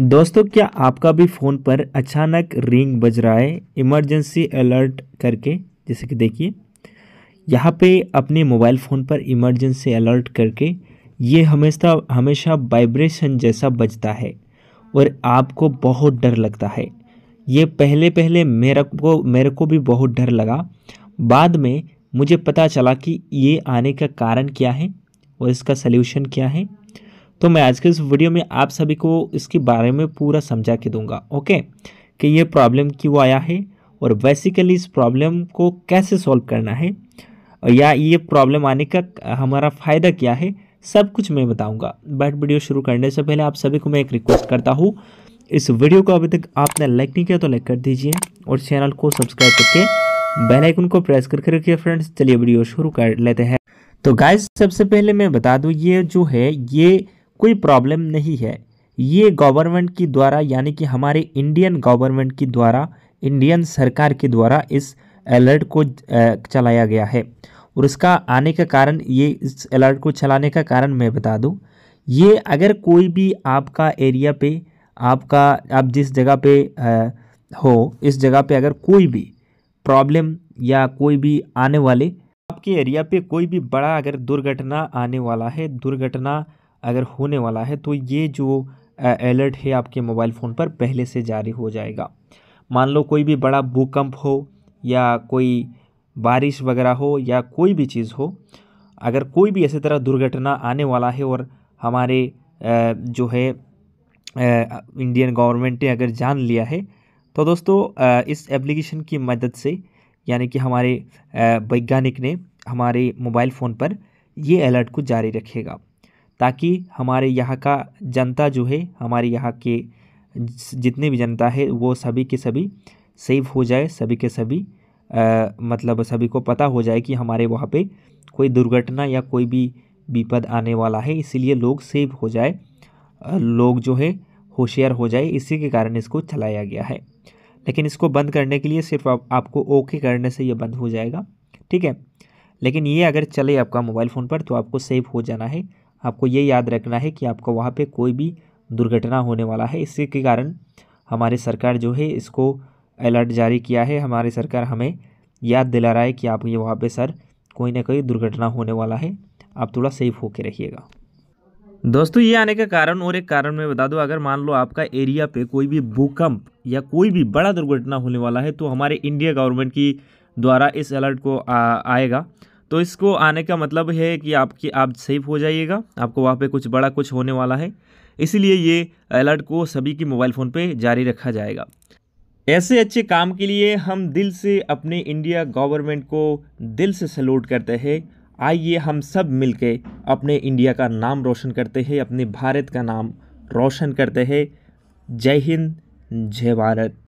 दोस्तों क्या आपका भी फ़ोन पर अचानक रिंग बज रहा है इमरजेंसी अलर्ट करके जैसे कि देखिए यहाँ पे अपने मोबाइल फ़ोन पर इमरजेंसी अलर्ट करके ये हमेशा हमेशा वाइब्रेशन जैसा बजता है और आपको बहुत डर लगता है ये पहले पहले मेरे को मेरे को भी बहुत डर लगा बाद में मुझे पता चला कि ये आने का कारण क्या है और इसका सल्यूशन क्या है तो मैं आज के इस वीडियो में आप सभी को इसके बारे में पूरा समझा के दूंगा ओके कि ये प्रॉब्लम क्यों आया है और बेसिकली इस प्रॉब्लम को कैसे सॉल्व करना है या ये प्रॉब्लम आने का हमारा फ़ायदा क्या है सब कुछ मैं बताऊंगा बट वीडियो शुरू करने से पहले आप सभी को मैं एक रिक्वेस्ट करता हूँ इस वीडियो को अभी तक आपने लाइक नहीं किया तो लाइक कर दीजिए और चैनल को सब्सक्राइब करके बेल आइकन को प्रेस करके रखिए फ्रेंड्स चलिए वीडियो शुरू कर लेते हैं तो गाइस सबसे पहले मैं बता दूँ ये जो है ये कोई प्रॉब्लम नहीं है ये गवर्नमेंट की द्वारा यानी कि हमारे इंडियन गवर्नमेंट की द्वारा इंडियन सरकार के द्वारा इस अलर्ट को चलाया गया है और इसका आने का कारण ये इस अलर्ट को चलाने का कारण मैं बता दूँ ये अगर कोई भी आपका एरिया पे आपका आप जिस जगह पे आ, हो इस जगह पे अगर कोई भी प्रॉब्लम या कोई भी आने वाले आपके एरिया पे कोई भी बड़ा अगर दुर्घटना आने वाला है दुर्घटना अगर होने वाला है तो ये जो अलर्ट है आपके मोबाइल फ़ोन पर पहले से जारी हो जाएगा मान लो कोई भी बड़ा भूकंप हो या कोई बारिश वगैरह हो या कोई भी चीज़ हो अगर कोई भी ऐसी तरह दुर्घटना आने वाला है और हमारे जो है इंडियन गवर्नमेंट ने अगर जान लिया है तो दोस्तों इस एप्लीकेशन की मदद से यानी कि हमारे वैज्ञानिक ने हमारे मोबाइल फ़ोन पर ये अलर्ट को जारी रखेगा ताकि हमारे यहाँ का जनता जो है हमारे यहाँ के जितने भी जनता है वो सभी के सभी सेफ हो जाए सभी के सभी आ, मतलब सभी को पता हो जाए कि हमारे वहाँ पे कोई दुर्घटना या कोई भी विपद आने वाला है इसीलिए लोग सेफ हो जाए लोग जो है होशियार हो जाए इसी के कारण इसको चलाया गया है लेकिन इसको बंद करने के लिए सिर्फ आप, आपको ओके करने से ये बंद हो जाएगा ठीक है लेकिन ये अगर चले आपका मोबाइल फ़ोन पर तो आपको सेफ़ हो जाना है आपको ये याद रखना है कि आपको वहाँ पे कोई भी दुर्घटना होने वाला है इसी के कारण हमारी सरकार जो है इसको अलर्ट जारी किया है हमारी सरकार हमें याद दिला रहा है कि आप ये वहाँ पे सर कोई ना कोई दुर्घटना होने वाला है आप थोड़ा सेफ होके रहिएगा दोस्तों ये आने का कारण और एक कारण मैं बता दूं अगर मान लो आपका एरिया पे कोई भी भूकंप या कोई भी बड़ा दुर्घटना होने वाला है तो हमारे इंडिया गवर्नमेंट की द्वारा इस अलर्ट को आ, आएगा तो इसको आने का मतलब है कि आपकी आप सेफ हो जाइएगा आपको वहाँ पे कुछ बड़ा कुछ होने वाला है इसीलिए ये अलर्ट को सभी के मोबाइल फ़ोन पे जारी रखा जाएगा ऐसे अच्छे काम के लिए हम दिल से अपने इंडिया गवर्नमेंट को दिल से सल्यूट करते हैं आइए हम सब मिल अपने इंडिया का नाम रोशन करते हैं अपने भारत का नाम रोशन करते हैं जय हिंद जय भारत